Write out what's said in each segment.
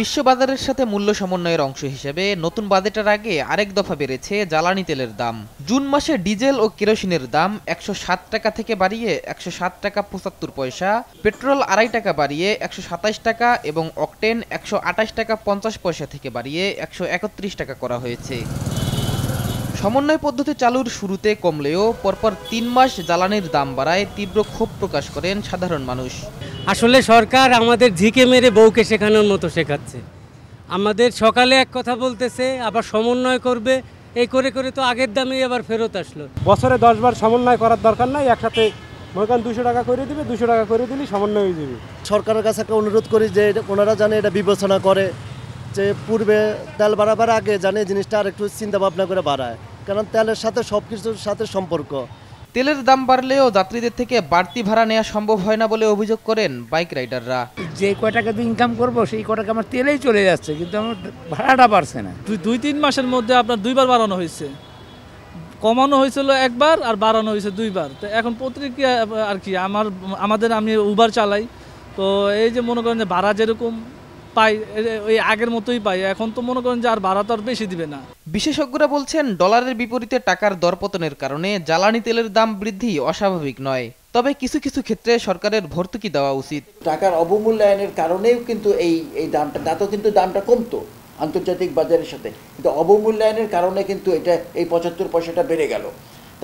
বিশ্ববাজারের সাথে মূল্য সমন্বয়ের অংশ হিসেবে নতুন বাজেটের আগে আরেক দফা বেড়েছে জ্বালানি তেলের দাম জুন মাসে ডিজেল ও কেরোসিনের দাম একশো সাত টাকা থেকে বাড়িয়ে একশো সাত টাকা পঁচাত্তর পয়সা পেট্রোল আড়াই টাকা বাড়িয়ে একশো সাতাশ টাকা এবং অকটেন একশো আঠাশ টাকা পঞ্চাশ পয়সা থেকে বাড়িয়ে একশো একত্রিশ টাকা করা হয়েছে সমন্বয় পদ্ধতি চালুর শুরুতে কমলেও পরপর তিন মাস জ্বালানির দাম বাড়ায় তীব্র ক্ষোভ প্রকাশ করেন সাধারণ মানুষ আসলে সরকার আমাদের ঝিকে মেরে বউকে শেখানোর মতো শেখাচ্ছে আমাদের সকালে এক কথা বলতেছে আবার সমন্বয় করবে এই করে করে তো আগের দামেই আবার ফেরত আসলো বছরে দশবার সমন্বয় করার দরকার নাই একসাথে মনে দুশো টাকা করে দিবে দুশো টাকা করে দিলে সমন্বয় হয়ে যাবে সরকারের কাছে একটা অনুরোধ করি যে ওনারা জানে এটা বিবেচনা করে যে পূর্বে তেল বাড়াবার আগে জানে জিনিসটা আর একটু চিন্তা ভাবনা করে বাড়ায় কারণ তেলের সাথে সব কিছুর সাথে সম্পর্ক তেলের দাম বাড়লেও যাত্রীদের থেকে বাড়তি ভাড়া নেওয়া সম্ভব হয় না বলে অভিযোগ করেন বাইক রাইডাররা যে কয় টাকা দিয়ে ইনকাম করবো সেই কয় টাকা আমার তেলেই চলে যাচ্ছে কিন্তু আমার ভাড়াটা বাড়ছে না দুই তিন মাসের মধ্যে আপনার দুইবার বাড়ানো হয়েছে কমানো হয়েছিল একবার আর বাড়ানো হয়েছে দুইবার তো এখন প্রতিক্রিয়া আর কি আমার আমাদের আমি উবার চালাই তো এই যে মনে করেন যে ভাড়া যেরকম পাই ওই আগের মতোই পাই এখন তো মনে করেন যে আর ভাড়া তো আর বেশি দিবে না বিশেষজ্ঞরা বলছেন ডলারের বিপরীতে টাকার দরপতনের কারণে জ্বালানি তেলের দাম বৃদ্ধি অস্বাভাবিক নয় তবে কিছু কিছু ক্ষেত্রে সরকারের ভর্তুকি দেওয়া উচিত টাকার অবমূল্যায়নের কারণেও কিন্তু এই এই দামটা না তো কিন্তু দামটা কমতো আন্তর্জাতিক বাজারের সাথে কিন্তু অবমূল্যায়নের কারণে কিন্তু এটা এই পঁচাত্তর পয়সাটা বেড়ে গেল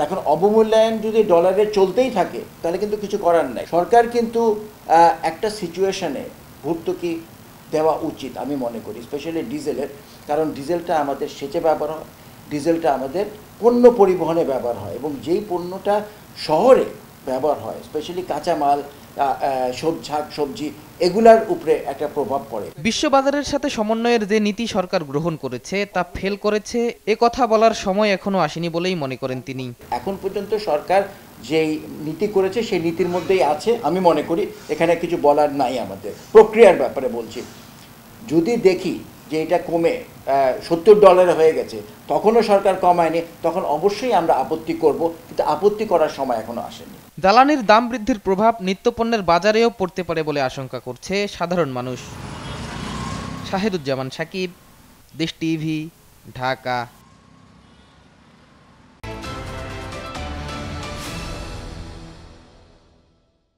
এখন অবমূল্যায়ন যদি ডলারে চলতেই থাকে তাহলে কিন্তু কিছু করার নাই সরকার কিন্তু একটা সিচুয়েশনে ভর্তুকি দেওয়া উচিত আমি মনে করি স্পেশালি ডিজেলের কারণ ডিজেলটা আমাদের সেচে ব্যবহার হয় ডিজেলটা আমাদের পণ্য পরিবহনে ব্যবহার হয় এবং যেই পণ্যটা শহরে ব্যবহার হয় স্পেশালি কাঁচামাল শাক সবজি এগুলার উপরে একটা প্রভাব পড়ে বিশ্ববাজারের সাথে সমন্বয়ের যে নীতি সরকার গ্রহণ করেছে তা ফেল করেছে এ কথা বলার সময় এখনো আসেনি বলেই মনে করেন তিনি এখন পর্যন্ত সরকার যেই নীতি করেছে সেই নীতির মধ্যেই আছে আমি মনে করি এখানে কিছু বলার নাই আমাদের প্রক্রিয়ার ব্যাপারে বলছি যদি দেখি যে এটা কমে সত্তর ডলারে হয়ে গেছে তখনও সরকার কমায়নি তখন অবশ্যই আমরা আপত্তি করব কিন্তু আপত্তি করার সময় এখনও আসেনি জ্বালানির দাম বৃদ্ধির প্রভাব নিত্যপণ্যের বাজারেও পড়তে পারে বলে আশঙ্কা করছে সাধারণ মানুষ শাহেদুজ্জামান সাকিব দেশ টিভি ঢাকা